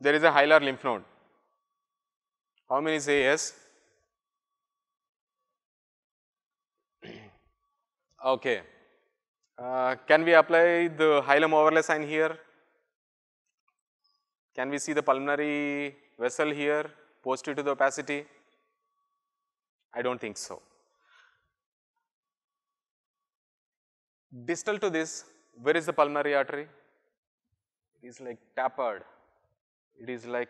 there is a hilar lymph node. How many say yes? okay. Uh, can we apply the hilum overlay sign here? Can we see the pulmonary vessel here posted to the opacity? I do not think so. Distal to this, where is the pulmonary artery? It is like tapered it is like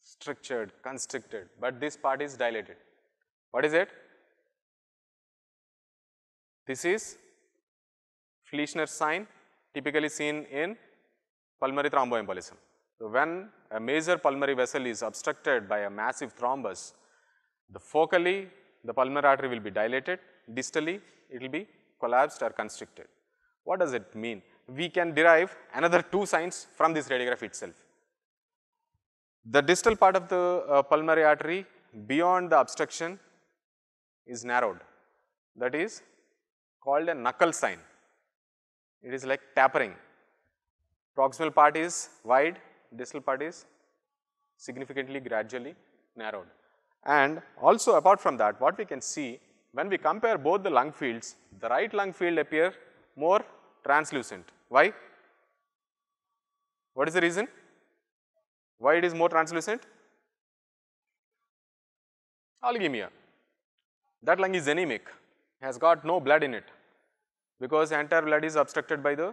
structured, constricted, but this part is dilated. What is it? This is Fleischner sign typically seen in pulmonary thromboembolism. So, when a major pulmonary vessel is obstructed by a massive thrombus, the focally the pulmonary artery will be dilated, distally it will be collapsed or constricted. What does it mean? We can derive another two signs from this radiograph itself. The distal part of the uh, pulmonary artery beyond the obstruction is narrowed. That is called a knuckle sign. It is like tapering. Proximal part is wide, distal part is significantly gradually narrowed. And also apart from that, what we can see when we compare both the lung fields, the right lung field appear more translucent. Why? What is the reason? Why it is more translucent? Algemia. That lung is anemic, has got no blood in it because entire blood is obstructed by the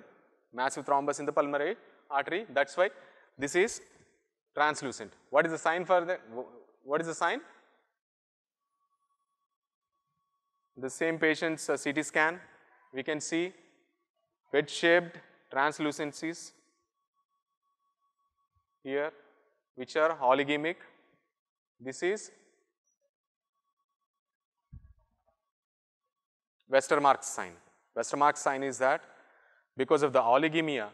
massive thrombus in the pulmonary artery. That is why this is translucent. What is the sign for that? What is the sign? The same patient's uh, CT scan, we can see wedge shaped translucencies here which are oligemic. This is Westermarck's sign. Westermarck's sign is that because of the oligemia,